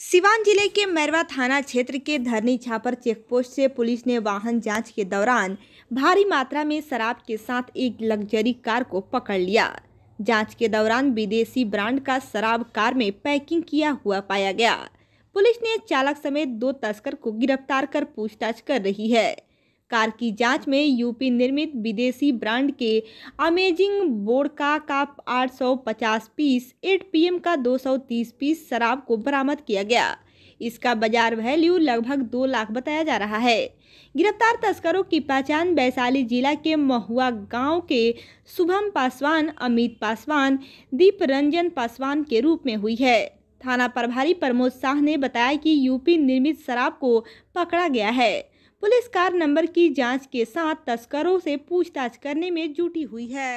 सिवान जिले के मैरवा थाना क्षेत्र के धरनी छापर चेकपोस्ट से पुलिस ने वाहन जांच के दौरान भारी मात्रा में शराब के साथ एक लग्जरी कार को पकड़ लिया जांच के दौरान विदेशी ब्रांड का शराब कार में पैकिंग किया हुआ पाया गया पुलिस ने चालक समेत दो तस्कर को गिरफ्तार कर पूछताछ कर रही है कार की जांच में यूपी निर्मित विदेशी ब्रांड के अमेजिंग बोडका का 850 पीस 8 पीएम का 230 पीस शराब को बरामद किया गया इसका बाजार वैल्यू लगभग दो लाख बताया जा रहा है गिरफ्तार तस्करों की पहचान वैशाली जिला के महुआ गांव के शुभम पासवान अमित पासवान दीप रंजन पासवान के रूप में हुई है थाना प्रभारी प्रमोद शाह ने बताया कि यूपी निर्मित शराब को पकड़ा गया है पुलिस कार नंबर की जांच के साथ तस्करों से पूछताछ करने में जुटी हुई है